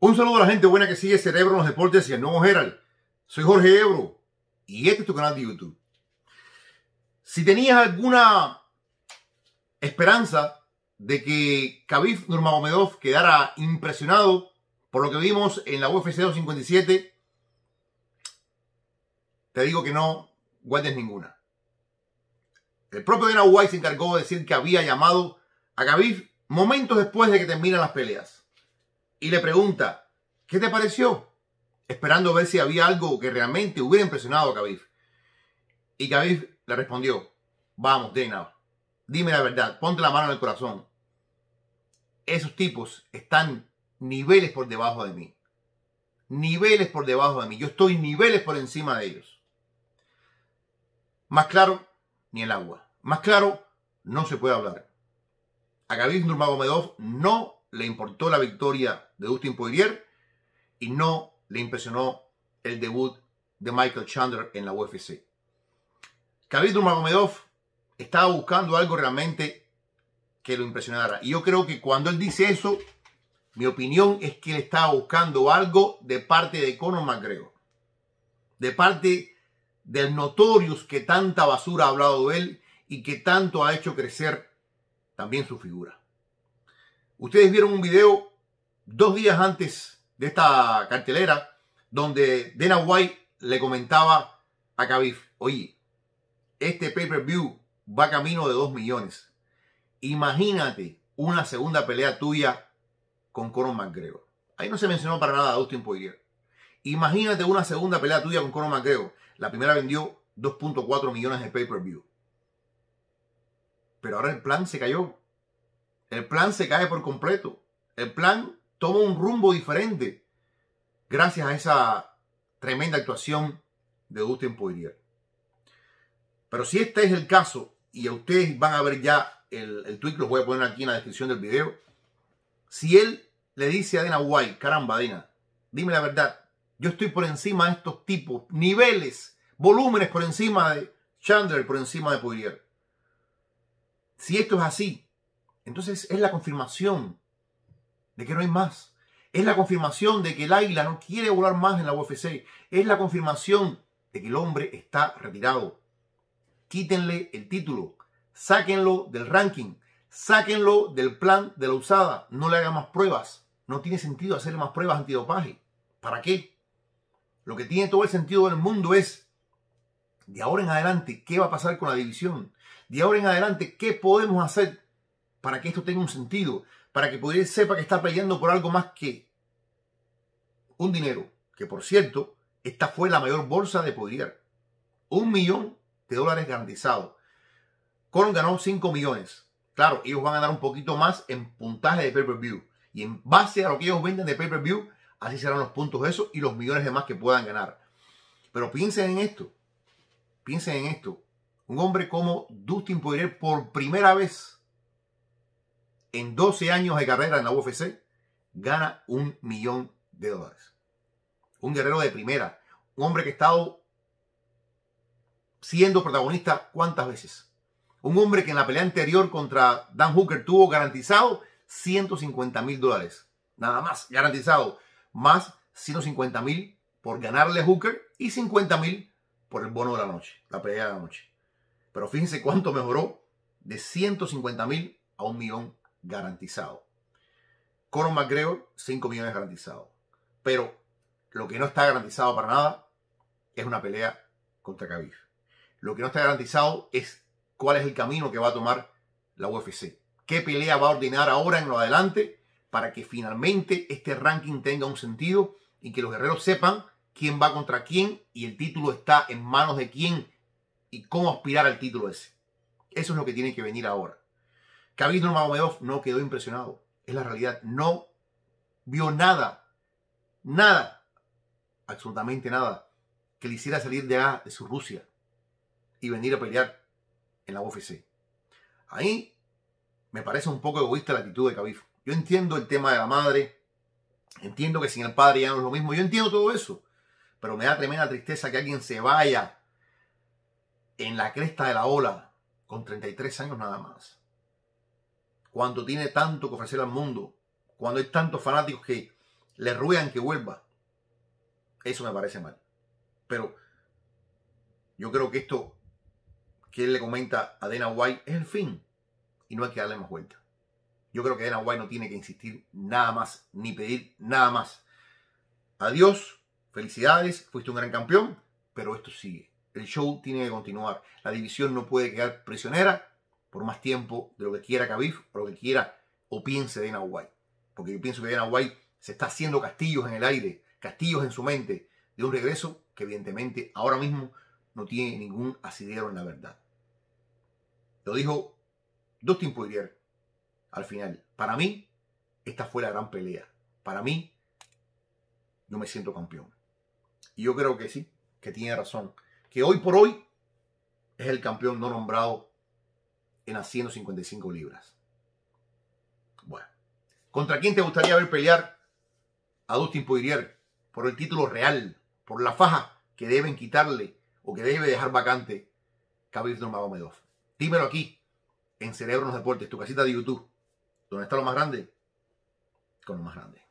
Un saludo a la gente buena que sigue Cerebro en los Deportes y el Nuevo Herald. Soy Jorge Ebro y este es tu canal de YouTube. Si tenías alguna esperanza de que Khabib Nurmagomedov quedara impresionado por lo que vimos en la UFC 257, te digo que no guardes ninguna. El propio Dana White se encargó de decir que había llamado a Khabib momentos después de que terminan las peleas y le pregunta, ¿qué te pareció? Esperando ver si había algo que realmente hubiera impresionado a Khabib. Y Khabib le respondió, vamos, Dina, dime la verdad, ponte la mano en el corazón. Esos tipos están niveles por debajo de mí. Niveles por debajo de mí. Yo estoy niveles por encima de ellos. Más claro, ni el agua. Más claro, no se puede hablar. A Khabib Nurmagomedov no le importó la victoria de Dustin Poirier y no le impresionó el debut de Michael Chandler en la UFC. Khabib Nurmagomedov estaba buscando algo realmente que lo impresionara. Y yo creo que cuando él dice eso, mi opinión es que él estaba buscando algo de parte de Conor McGregor. De parte del Notorious que tanta basura ha hablado de él y que tanto ha hecho crecer también su figura. Ustedes vieron un video dos días antes de esta cartelera donde Dana White le comentaba a Khabib, oye, este pay-per-view va camino de 2 millones. Imagínate una segunda pelea tuya con Conor McGregor. Ahí no se mencionó para nada a Dustin Poirier. Imagínate una segunda pelea tuya con Conor McGregor. La primera vendió 2.4 millones de pay-per-view. Pero ahora el plan se cayó el plan se cae por completo. El plan toma un rumbo diferente gracias a esa tremenda actuación de Dustin Poirier. Pero si este es el caso, y a ustedes van a ver ya el, tweet, los voy a poner aquí en la descripción del video. Si él le dice a Dana White, caramba, Dana, dime la verdad, yo estoy por encima de estos tipos, niveles, volúmenes por encima de Chandler, por encima de Poirier. Si esto es así, entonces es la confirmación de que no hay más. Es la confirmación de que el águila no quiere volar más en la UFC. Es la confirmación de que el hombre está retirado. Quítenle el título. Sáquenlo del ranking. Sáquenlo del plan de la usada. No le hagan más pruebas. No tiene sentido hacerle más pruebas antidopaje. ¿Para qué? Lo que tiene todo el sentido del mundo es, de ahora en adelante, ¿qué va a pasar con la división? De ahora en adelante, ¿qué podemos hacer para que esto tenga un sentido, para que Poder sepa que está peleando por algo más que un dinero, que por cierto, esta fue la mayor bolsa de Poder. Un millón de dólares garantizado. Con ganó 5 millones. Claro, ellos van a ganar un poquito más en puntaje de pay-per-view. Y en base a lo que ellos venden de pay-per-view, así serán los puntos esos y los millones de más que puedan ganar. Pero piensen en esto. Piensen en esto. Un hombre como Dustin Poirier por primera vez en 12 años de carrera en la UFC, gana un millón de dólares. Un guerrero de primera, un hombre que ha estado siendo protagonista cuántas veces. Un hombre que en la pelea anterior contra Dan Hooker tuvo garantizado 150 mil dólares. Nada más, garantizado. Más 150 mil por ganarle a Hooker y 50 mil por el bono de la noche, la pelea de la noche. Pero fíjense cuánto mejoró de 150 mil a un millón garantizado. Conor McGregor, 5 millones garantizados. Pero lo que no está garantizado para nada es una pelea contra Khabib. Lo que no está garantizado es cuál es el camino que va a tomar la UFC. ¿Qué pelea va a ordenar ahora en lo adelante para que finalmente este ranking tenga un sentido y que los guerreros sepan quién va contra quién y el título está en manos de quién y cómo aspirar al título ese? Eso es lo que tiene que venir ahora. Khabib Nurmagomedov no quedó impresionado. Es la realidad. No vio nada, nada, absolutamente nada, que le hiciera salir de, de su Rusia y venir a pelear en la UFC. Ahí me parece un poco egoísta la actitud de Khabib. Yo entiendo el tema de la madre, entiendo que sin el padre ya no es lo mismo, yo entiendo todo eso, pero me da tremenda tristeza que alguien se vaya en la cresta de la ola con 33 años nada más cuando tiene tanto que ofrecer al mundo, cuando hay tantos fanáticos que le ruegan que vuelva, eso me parece mal. Pero yo creo que esto que él le comenta a Dana White es el fin y no hay que darle más vuelta. Yo creo que Dana White no tiene que insistir nada más ni pedir nada más. Adiós, felicidades, fuiste un gran campeón, pero esto sigue. El show tiene que continuar. La división no puede quedar prisionera por más tiempo de lo que quiera Khabib o lo que quiera o piense de White. Porque yo pienso que Dana se está haciendo castillos en el aire, castillos en su mente de un regreso que evidentemente ahora mismo no tiene ningún asidero en la verdad. Lo dijo Dustin Poirier al final. Para mí, esta fue la gran pelea. Para mí, yo me siento campeón. Y yo creo que sí, que tiene razón. Que hoy por hoy es el campeón no nombrado en las 155 libras. Bueno. ¿Contra quién te gustaría ver pelear a Dustin Poirier por el título real, por la faja que deben quitarle o que debe dejar vacante Khabib Nurmagomedov? Dímelo aquí, en Cerebro en Deportes, tu casita de YouTube, donde está lo más grande, con lo más grande.